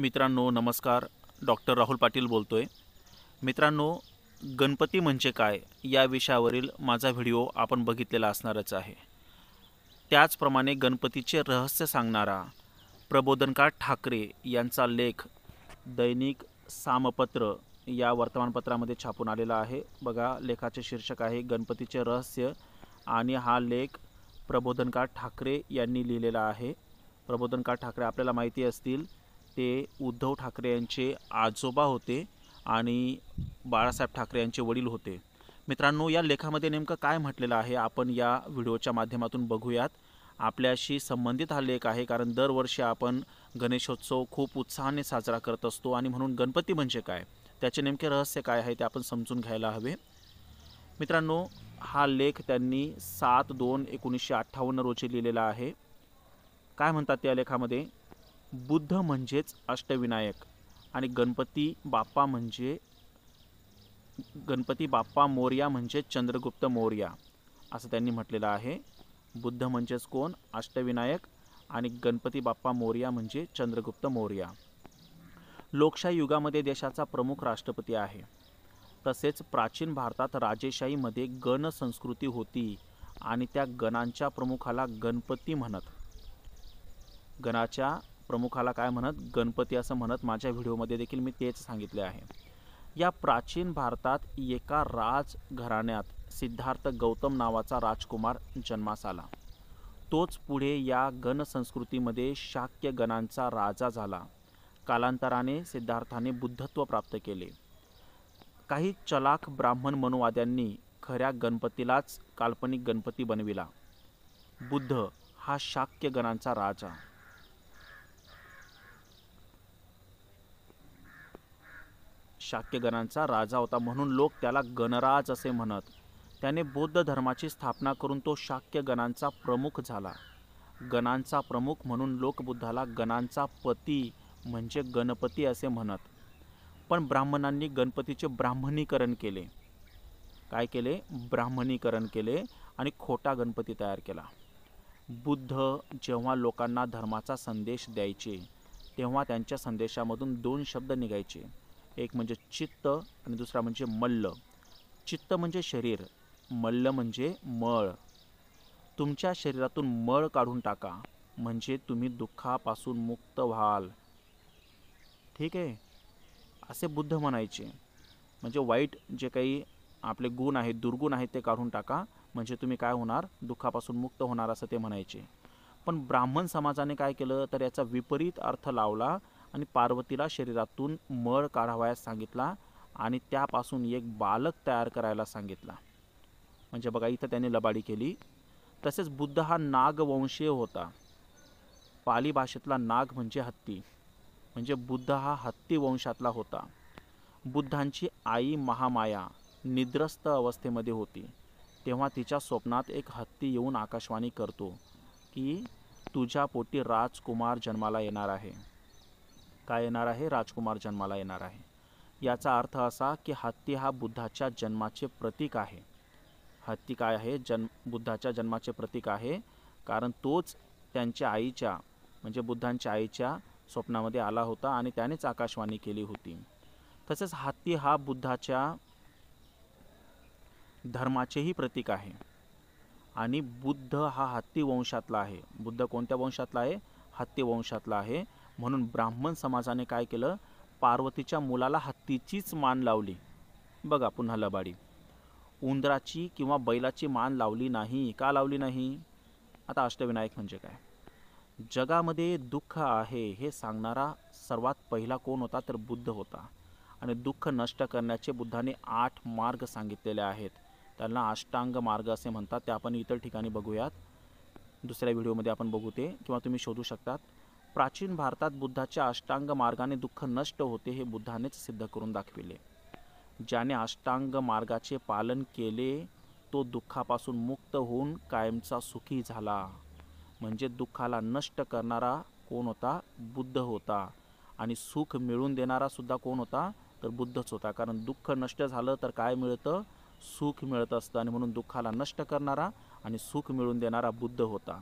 मित्रांनो नमस्कार डॉक्टर राहुल पाटील बोलतो आहे मित्रांनो गणपती म्हणजे काय या विषयावरील माझा व्हिडिओ आपण बघितलेला असणारच आहे त्याचप्रमाणे गणपतीचे रहस्य सांगणारा प्रबोधनकार ठाकरे यांचा लेख दैनिक सामपत्र या वर्तमानपत्रामध्ये छापून आलेला आहे बघा लेखाचे शीर्षक आहे गणपतीचे रहस्य आणि हा लेख प्रबोधनकार ठाकरे यांनी लिहिलेला आहे प्रबोधनकार ठाकरे आपल्याला माहिती असतील ते उद्धव ठाकरे यांचे आजोबा होते आणि बाळासाहेब ठाकरे यांचे वडील होते मित्रांनो या लेखामध्ये नेमकं काय म्हटलेलं आहे आपण या व्हिडिओच्या माध्यमातून बघूयात आपल्याशी संबंधित हा लेख आहे कारण दरवर्षी आपण गणेशोत्सव खूप उत्साहाने साजरा करत असतो आणि म्हणून गणपती म्हणजे काय त्याचे नेमके रहस्य काय आहे ते आपण समजून घ्यायला हवे मित्रांनो हा लेख त्यांनी सात दोन एकोणीसशे अठ्ठावन्न रोजी लिहिलेला आहे काय म्हणतात त्या लेखामध्ये बुद्ध म्हणजेच अष्टविनायक आणि गणपती बाप्पा म्हणजे गणपती बाप्पा मोर्या म्हणजे चंद्रगुप्त मौर्या असं त्यांनी म्हटलेलं आहे बुद्ध म्हणजेच कोण अष्टविनायक आणि गणपती बाप्पा मोर्या म्हणजे चंद्रगुप्त मौर्या लोकशाही युगामध्ये देशाचा प्रमुख राष्ट्रपती आहे तसेच प्राचीन भारतात राजेशाहीमध्ये गण संस्कृती होती आणि त्या गणांच्या प्रमुखाला गणपती म्हणत गणाच्या प्रमुखाला काय म्हणत गणपती असं म्हणत माझ्या व्हिडिओमध्ये देखील मी तेच सांगितले आहे या प्राचीन भारतात एका राजघराण्यात सिद्धार्थ गौतम नावाचा राजकुमार जन्मास आला तोच पुढे या गणसंस्कृतीमध्ये शाक्य गणांचा राजा झाला कालांतराने सिद्धार्थाने बुद्धत्व प्राप्त केले काही चलाख ब्राह्मण मनुवाद्यांनी खऱ्या गणपतीलाच काल्पनिक गणपती बनविला बुद्ध हा शाक्य गणांचा राजा शाक्यगणांचा राजा होता म्हणून लोक त्याला गणराज असे म्हणत त्याने बौद्ध धर्माची स्थापना करून तो शाक्य गणांचा प्रमुख झाला गणांचा प्रमुख म्हणून लोकबुद्धाला गणांचा पती म्हणजे गणपती असे म्हणत पण ब्राह्मणांनी गणपतीचे ब्राह्मणीकरण केले काय केले ब्राह्मणीकरण केले आणि खोटा गणपती तयार केला बुद्ध जेव्हा लोकांना धर्माचा संदेश द्यायचे तेव्हा त्यांच्या संदेशामधून दोन शब्द निघायचे एक म्हणजे चित्त आणि दुसरा म्हणजे मल्ल चित्त म्हणजे शरीर मल्ल म्हणजे मळ तुमच्या शरीरातून मळ काढून टाका म्हणजे तुम्ही दुःखापासून मुक्त व्हाल ठीक आहे असे बुद्ध म्हणायचे म्हणजे वाईट जे काही आपले गुण आहेत दुर्गुण आहेत ते काढून टाका म्हणजे तुम्ही काय होणार दुःखापासून मुक्त होणार असं ते म्हणायचे पण ब्राह्मण समाजाने काय केलं तर याचा विपरीत अर्थ लावला आणि पार्वतीला शरीरातून मळ काढावयास सांगितला आणि त्यापासून एक बालक तयार करायला सांगितला म्हणजे बघा इथं त्याने लबाडी केली तसेच बुद्ध हा नागवंशीय होता पाली भाषेतला नाग म्हणजे हत्ती म्हणजे बुद्ध हा हत्ती वंशातला होता बुद्धांची आई महामाया निद्रस्त अवस्थेमध्ये होती तेव्हा तिच्या स्वप्नात एक हत्ती येऊन आकाशवाणी करतो की तुझ्या पोटी राजकुमार जन्माला येणार आहे काय येणार आहे राजकुमार जन्माला येणार आहे याचा अर्थ असा की हत्ती हा बुद्धाच्या जन्माचे प्रतीक आहे हत्ती काय आहे जन्म बुद्धाच्या जन्माचे प्रतीक आहे कारण तोच त्यांच्या आईच्या म्हणजे बुद्धांच्या आईच्या स्वप्नामध्ये आला होता आणि त्यानेच आकाशवाणी केली होती तसेच हत्ती हा बुद्धाच्या धर्माचेही प्रतीक आहे आणि बुद्ध हा हत्ती वंशातला आहे बुद्ध कोणत्या वंशातला आहे हत्ती वंशातला आहे म्हणून ब्राह्मण समाजाने काय केलं पार्वतीच्या मुलाला हत्तीचीच मान लावली बघा पुन्हा लबाडी उंदराची किंवा बैलाची मान लावली नाही का लावली नाही आता अष्टविनायक म्हणजे काय जगामध्ये दुःख आहे हे सांगणारा सर्वात पहिला कोण होता तर बुद्ध होता आणि दुःख नष्ट करण्याचे बुद्धाने आठ मार्ग सांगितलेले आहेत त्यांना अष्टांग मार्ग असे म्हणतात ते आपण इतर ठिकाणी बघूयात दुसऱ्या व्हिडिओमध्ये आपण बघू ते किंवा तुम्ही शोधू शकतात प्राचीन भारतात बुद्धाच्या अष्टांग मार्गाने दुःख नष्ट होते हे बुद्धानेच सिद्ध करून दाखविले ज्याने अष्टांग मार्गाचे पालन केले तो दुःखापासून मुक्त होऊन कायमचा सुखी झाला म्हणजे दुःखाला नष्ट करणारा कोण होता बुद्ध होता आणि सुख देणारा सुद्धा कोण होता तर बुद्धच होता कारण दुःख नष्ट झालं तर काय मिळतं सुख मिळत असतं आणि म्हणून दुःखाला नष्ट करणारा आणि सुख मिळून देणारा बुद्ध होता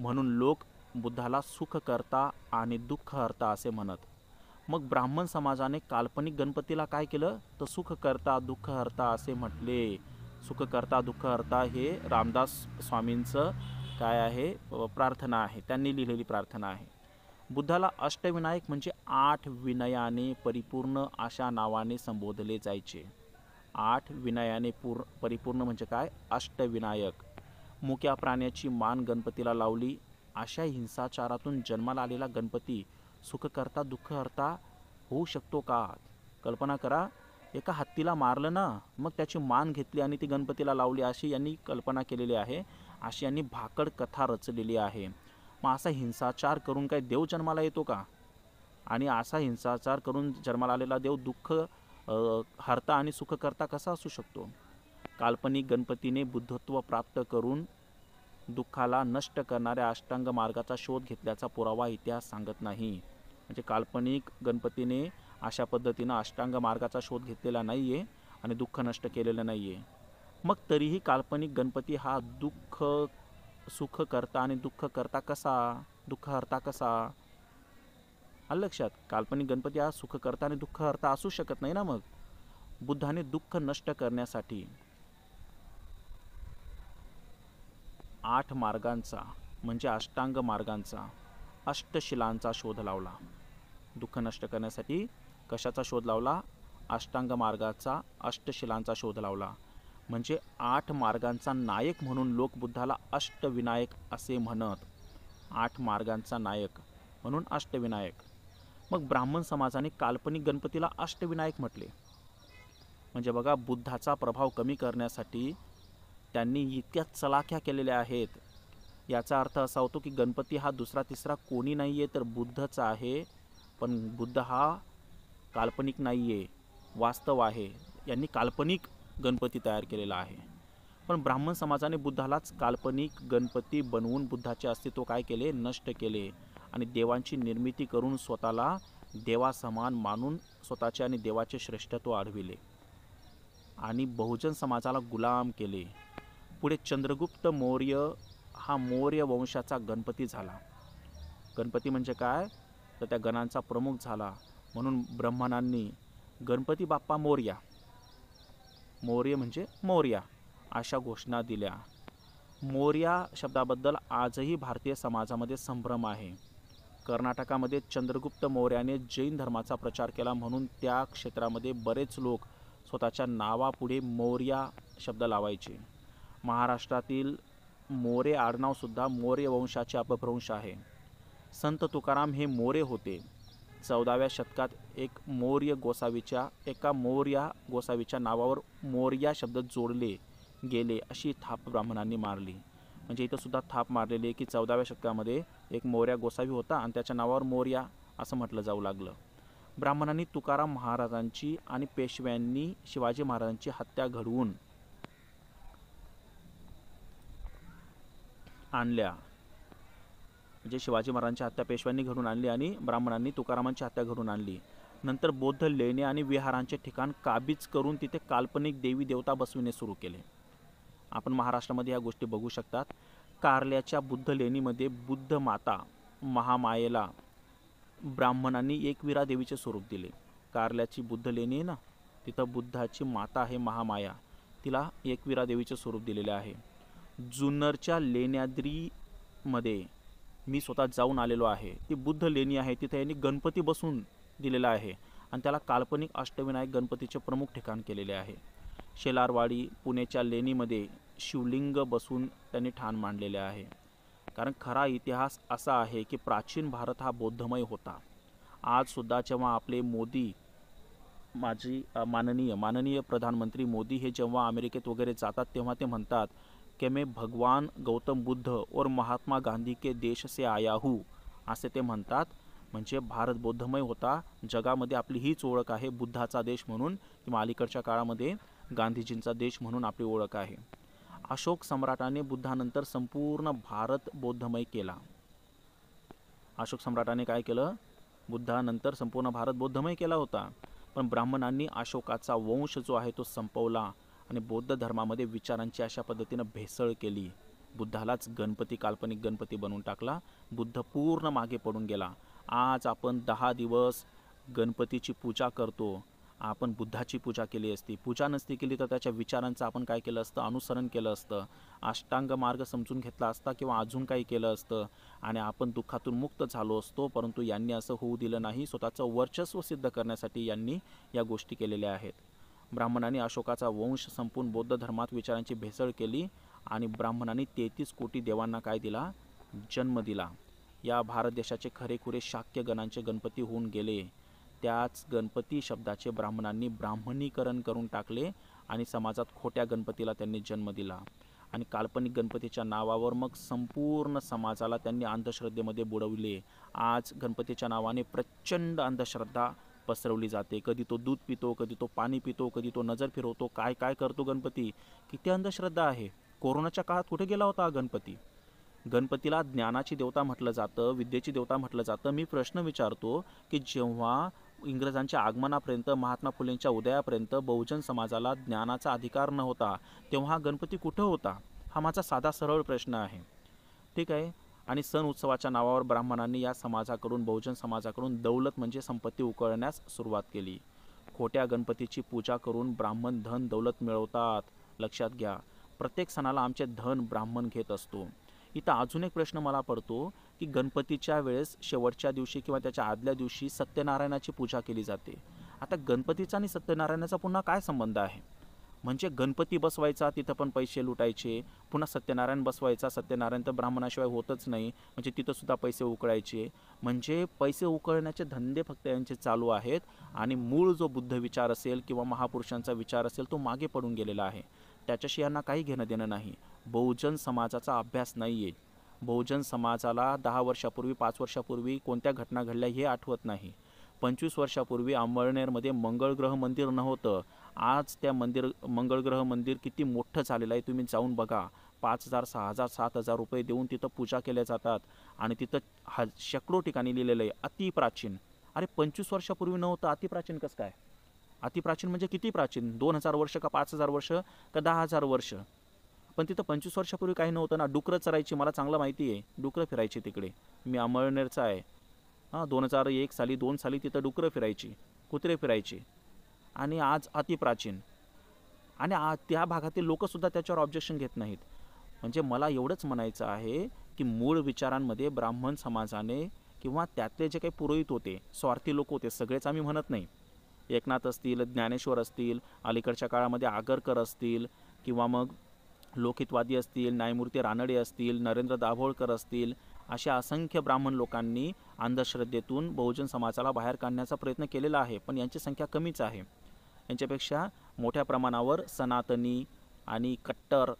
म्हणून लोक बुद्धाला सुखकर्ता आणि दुःखहर्ता असे म्हणत मग ब्राह्मण समाजाने काल्पनिक गणपतीला काय केलं तर सुखकर्ता दुःखहर्ता असे म्हटले सुखकर्ता दुःखहर्ता हे रामदास स्वामींचं काय आहे प्रार्थना आहे त्यांनी लिहिलेली प्रार्थना आहे बुद्धाला अष्टविनायक म्हणजे आठ विनयाने परिपूर्ण अशा नावाने संबोधले जायचे आठ विनयाने पूर परिपूर्ण म्हणजे काय अष्टविनायक मुक्या प्राण्याची मान गणपतीला लावली अशा हिंसाचारातून जन्माला आलेला गणपती सुखकर्ता दुःखहर्ता होऊ शकतो का कल्पना करा एका हत्तीला मारलं ना मग त्याची मान घेतली आणि ती गणपतीला लावली अशी यांनी कल्पना केलेली आहे अशी यांनी भाकड कथा रचलेली आहे मग असा हिंसाचार करून काय देव जन्माला येतो का आणि असा हिंसाचार करून जन्माला आलेला देव दुःख हरता आणि सुखकर्ता कसा असू शकतो काल्पनिक गणपतीने बुद्धत्व प्राप्त करून दुःखाला नष्ट करणाऱ्या अष्टांग मार्गाचा शोध घेतल्याचा पुरावा इतिहास सांगत नाही म्हणजे काल्पनिक गणपतीने अशा पद्धतीनं अष्टांग मार्गाचा शोध घेतलेला नाही आहे आणि दुःख नष्ट केलेलं नाही आहे मग तरीही काल्पनिक गणपती हा दुःख सुख करता आणि दुःख करता कसा दुःख हरता कसा आलं लक्षात काल्पनिक गणपती हा सुख करता आणि दुःख हरता असू शकत नाही ना मग बुद्धाने दुःख नष्ट करण्यासाठी आठ मार्गांचा म्हणजे अष्टांग मार्गांचा अष्टशिलांचा शोध लावला दुःख नष्ट करण्यासाठी कशाचा शोध लावला अष्टांग मार्गाचा अष्टशिलांचा शोध लावला म्हणजे आठ मार्गांचा नायक म्हणून लोकबुद्धाला अष्टविनायक असे म्हणत आठ मार्गांचा नायक म्हणून अष्टविनायक मग ब्राह्मण समाजाने काल्पनिक गणपतीला अष्टविनायक म्हटले म्हणजे बघा बुद्धाचा प्रभाव कमी करण्यासाठी त्यांनी इतक्या चलाख्या केलेल्या आहेत याचा अर्थ असा होतो की गणपती हा दुसरा तिसरा कोणी नाही आहे तर बुद्धचा आहे पण बुद्ध हा काल्पनिक नाही आहे वास्तव आहे यांनी काल्पनिक गणपती तयार केलेला आहे पण ब्राह्मण समाजाने बुद्धालाच काल्पनिक गणपती बनवून बुद्धाचे अस्तित्व काय केले नष्ट केले आणि देवांची निर्मिती करून स्वतःला देवासमान मानून स्वतःचे आणि देवाचे श्रेष्ठत्व आढविले आणि बहुजन समाजाला गुलाम केले पुढे चंद्रगुप्त मौर्य हा मौर्य वंशाचा गणपती झाला गणपती म्हणजे काय तर त्या गणांचा प्रमुख झाला म्हणून ब्रह्मणांनी गणपती बाप्पा मौर्या मौर्य म्हणजे मौर्या अशा घोषणा दिल्या मौर्या शब्दाबद्दल आजही भारतीय समाजामध्ये संभ्रम आहे कर्नाटकामध्ये चंद्रगुप्त मौर्याने जैन धर्माचा प्रचार केला म्हणून त्या क्षेत्रामध्ये बरेच लोक स्वतःच्या नावापुढे मौर्या शब्द लावायचे महाराष्ट्रातील मोरे आडनावसुद्धा मोरे वंशाचे अपभ्रंश आहे संत तुकाराम हे मोरे होते चौदाव्या शतकात एक मौर्य गोसावीच्या एका मौर्या गोसावीच्या नावावर मोर्या शब्द जोडले गेले अशी थाप ब्राह्मणांनी मारली म्हणजे इथंसुद्धा सुद्धा थाप मारलेली आहे की चौदाव्या शतकामध्ये एक मोर्या गोसावी होता आणि त्याच्या नावावर मोर्या असं म्हटलं जाऊ लागलं ब्राह्मणांनी तुकाराम महाराजांची आणि पेशव्यांनी शिवाजी महाराजांची हत्या घडवून आणल्या म्हणजे शिवाजी महाराजांच्या हत्या पेशव्यांनी घडून आणली आणि ब्राह्मणांनी तुकारामांची हत्या घडून आणली नंतर बौद्ध लेणे आणि विहारांचे ठिकाण काबीज करून तिथे काल्पनिक देवी देवता बसविणे सुरू केले आपण महाराष्ट्रामध्ये या गोष्टी बघू शकतात कारल्याच्या बुद्ध लेणीमध्ये बुद्ध माता महामायेला ब्राह्मणांनी एकवीरा देवीचे स्वरूप दिले कारल्याची बुद्ध लेणी आहे ना तिथं बुद्धाची माता आहे महामाया तिला एकवीरा देवीचे स्वरूप दिलेले आहे जुन्नरच्या लेण्याद्रीमध्ये मी स्वतः जाऊन आलेलो आहे ती बुद्ध लेणी आहे तिथे यांनी गणपती बसून दिलेला आहे आणि त्याला काल्पनिक अष्टविनायक गणपतीचे प्रमुख ठिकाण केलेले आहे शेलारवाडी पुण्याच्या लेणीमध्ये शिवलिंग बसून त्यांनी ठाण मांडलेले आहे कारण खरा इतिहास असा आहे की प्राचीन भारत हा बौद्धमय होता आज सुद्धा जेव्हा आपले मोदी माझी माननीय माननीय प्रधानमंत्री मोदी हे जेव्हा अमेरिकेत वगैरे जातात तेव्हा ते म्हणतात कि मे भगवान गौतम बुद्ध और महात्मा गांधी के देश से आया हूँ असे ते म्हणतात म्हणजे भारत बौद्धमय होता जगामध्ये आपली हीच ओळख आहे बुद्धाचा देश म्हणून किंवा अलीकडच्या काळामध्ये गांधीजींचा देश म्हणून आपली ओळख आहे अशोक सम्राटाने बुद्धानंतर संपूर्ण भारत बौद्धमय केला अशोक सम्राटाने काय केलं बुद्धानंतर संपूर्ण भारत बौद्धमय केला होता पण ब्राह्मणांनी अशोकाचा वंश जो आहे तो संपवला आणि बौद्ध धर्मामध्ये विचारांची अशा पद्धतीनं भेसळ केली बुद्धालाच गणपती काल्पनिक गणपती बनवून टाकला बुद्ध पूर्ण मागे पडून गेला आज आपण दहा दिवस गणपतीची पूजा करतो आपण बुद्धाची पूजा केली असती पूजा नसती केली तर त्याच्या विचारांचं आपण काय केलं असतं अनुसरण केलं असतं अष्टांग मार्ग समजून घेतला असता किंवा अजून काही केलं असतं आणि आपण दुःखातून मुक्त झालो असतो परंतु यांनी असं होऊ दिलं नाही स्वतःचं वर्चस्व सिद्ध करण्यासाठी यांनी या गोष्टी केलेल्या आहेत ब्राह्मणांनी अशोकाचा वंश संपून बौद्ध धर्मात विचारांची भेसळ केली आणि ब्राह्मणांनी तेहतीस कोटी देवांना काय दिला जन्म दिला या भारत देशाचे खरेखुरे शाक्य गणांचे गणपती होऊन गेले त्याच गणपती शब्दाचे ब्राह्मणांनी ब्राह्मणीकरण करून टाकले आणि समाजात खोट्या गणपतीला त्यांनी जन्म दिला आणि काल्पनिक गणपतीच्या नावावर मग संपूर्ण समाजाला त्यांनी अंधश्रद्धेमध्ये बुडवले आज गणपतीच्या नावाने प्रचंड अंधश्रद्धा पसरवली जाते कधी तो दूध पितो कधी तो पाणी पितो कधी तो नजर फिरवतो काय काय करतो गणपती किती अंधश्रद्धा आहे कोरोनाच्या काळात कुठे गेला होता गणपती गणपतीला ज्ञानाची देवता म्हटलं जातं विद्येची देवता म्हटलं जातं मी प्रश्न विचारतो की जेव्हा इंग्रजांच्या आगमनापर्यंत महात्मा फुलेंच्या उदयापर्यंत बहुजन समाजाला ज्ञानाचा अधिकार नव्हता तेव्हा गणपती कुठं होता हा माझा साधा सरळ प्रश्न आहे ठीक आहे आणि सण उत्सवाच्या नावावर ब्राह्मणांनी या समाजाकडून बहुजन समाजाकडून दौलत म्हणजे संपत्ती उकळण्यास सुरुवात केली खोट्या गणपतीची पूजा करून ब्राह्मण धन दौलत मिळवतात लक्षात घ्या प्रत्येक सणाला आमचे धन ब्राह्मण घेत असतो इथं अजून एक प्रश्न मला पडतो की गणपतीच्या वेळेस शेवटच्या दिवशी किंवा त्याच्या आदल्या दिवशी सत्यनारायणाची पूजा केली जाते आता गणपतीचा आणि सत्यनारायणाचा पुन्हा काय संबंध आहे म्हणजे गणपती बसवायचा तिथं पण पैसे लुटायचे पुन्हा सत्यनारायण बसवायचा सत्यनारायण तर ब्राह्मणाशिवाय होतच नाही म्हणजे तिथंसुद्धा पैसे उकळायचे म्हणजे पैसे उकळण्याचे धंदे फक्त यांचे चालू आहेत आणि मूळ जो बुद्ध विचार असेल किंवा महापुरुषांचा विचार असेल तो मागे पडून गेलेला आहे त्याच्याशी यांना काही घेणं देणं नाही बहुजन समाजाचा अभ्यास नाही आहे बहुजन समाजाला दहा वर्षापूर्वी पाच वर्षापूर्वी कोणत्या घटना घडल्या हे आठवत नाही पंचवीस वर्षापूर्वी अंबळनेरमध्ये मंगळग्रह ग्रह मंदिर नव्हतं आज त्या मंदिर मंगळग्रह मंदिर किती मोठं झालेलं आहे तुम्ही जाऊन बघा पाच हजार सहा हजार सात हजार रुपये देऊन तिथं पूजा केल्या जातात आणि तिथं हा शेकडो ठिकाणी लिहिलेलं आहे अतिप्राचीन अरे पंचवीस वर्षापूर्वी नव्हतं अतिप्राचीन कसं काय अतिप्राचीन म्हणजे किती प्राचीन दोन हजार वर्ष का पाच हजार वर्ष का दहा हजार वर्ष पण तिथं पंचवीस वर्षापूर्वी काही नव्हतं ना डुकरं चरायची मला चांगलं माहिती आहे डुकरं फिरायची तिकडे मी अमळनेरचा आहे हां दोन हजार एक साली दोन साली तिथं डुकरं फिरायची कुत्रे फिरायची आणि आज अतिप्राचीन आणि आ त्या भागातील लोकंसुद्धा त्याच्यावर ऑब्जेक्शन घेत नाहीत म्हणजे मला एवढंच म्हणायचं आहे की मूळ विचारांमध्ये ब्राह्मण समाजाने किंवा त्यातले जे काही पुरोहित होते स्वार्थी लोक होते सगळेच आम्ही म्हणत नाही एकनाथ असतील ज्ञानेश्वर असतील अलीकडच्या काळामध्ये आगरकर असतील किंवा मग लोकहितवादी असतील न्यायमूर्ती रानडे असतील नरेंद्र दाभोळकर असतील अशा असंख्य ब्राह्मण लोकांनी अंधश्रद्धेतून बहुजन समाजाला बाहेर काढण्याचा प्रयत्न केलेला आहे पण यांची संख्या कमीच आहे यांच्यापेक्षा मोठ्या प्रमाणावर सनातनी आणि कट्टर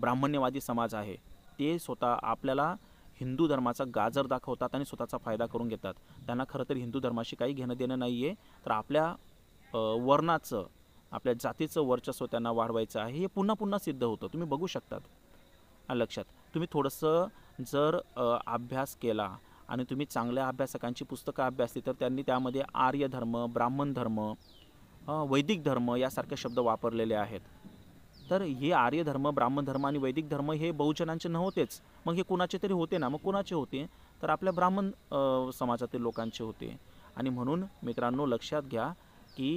ब्राह्मण्यवादी समाज आहे ते स्वतः आपल्याला हिंदू धर्माचा गाजर दाखवतात आणि स्वतःचा फायदा करून घेतात त्यांना खरं तर हिंदू धर्माशी काही घेणं देणं नाही आहे तर आपल्या वर्णाचं आपल्या जातीचं वर्चस्व त्यांना वाढवायचं आहे हे पुन्हा पुन्हा सिद्ध होतं तुम्ही बघू शकतात लक्षात तुम्ही थोडंसं जर अभ्यास केला आणि तुम्ही चांगल्या अभ्यासकांची पुस्तकं अभ्यासली तर त्यांनी त्यामध्ये आर्य धर्म ब्राह्मण धर्म वैदिक धर्म यासारखे शब्द वापरलेले आहेत तर हे आर्य धर्म ब्राह्मण धर्म आणि वैदिक धर्म हे बहुजनांचे नव्हतेच मग हे कुणाचे तरी होते ना मग कुणाचे होते तर आपल्या ब्राह्मण समाजातील लोकांचे होते आणि म्हणून मित्रांनो लक्षात घ्या की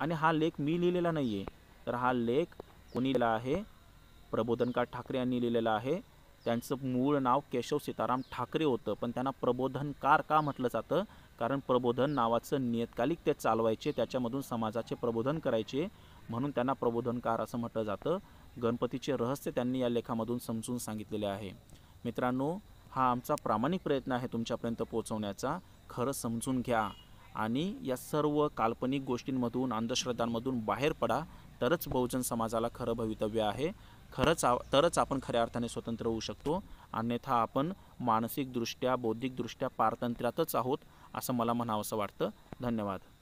आणि हा लेख मी लिहिलेला नाही आहे तर हा लेख कोणी लिहिला आहे प्रबोधनकार ठाकरे यांनी लिहिलेला आहे त्यांचं मूळ नाव केशव सीताराम ठाकरे होतं पण त्यांना प्रबोधनकार का म्हटलं जातं कारण प्रबोधन नावाचं नियतकालिक ते चालवायचे त्याच्यामधून समाजाचे प्रबोधन करायचे म्हणून त्यांना प्रबोधनकार असं म्हटलं जातं गणपतीचे रहस्य त्यांनी या लेखामधून समजून सांगितलेले आहे मित्रांनो हा आमचा प्रामाणिक प्रयत्न आहे तुमच्यापर्यंत पोहोचवण्याचा खरं समजून घ्या आणि या सर्व काल्पनिक गोष्टींमधून अंधश्रद्धांमधून बाहेर पडा तरच बहुजन समाजाला खरं भवितव्य आहे खरंच तरच आपण खऱ्या अर्थाने स्वतंत्र होऊ शकतो अन्यथा आपण मानसिकदृष्ट्या बौद्धिकदृष्ट्या पारतंत्र्यातच आहोत असं मला म्हणावं असं वाटतं धन्यवाद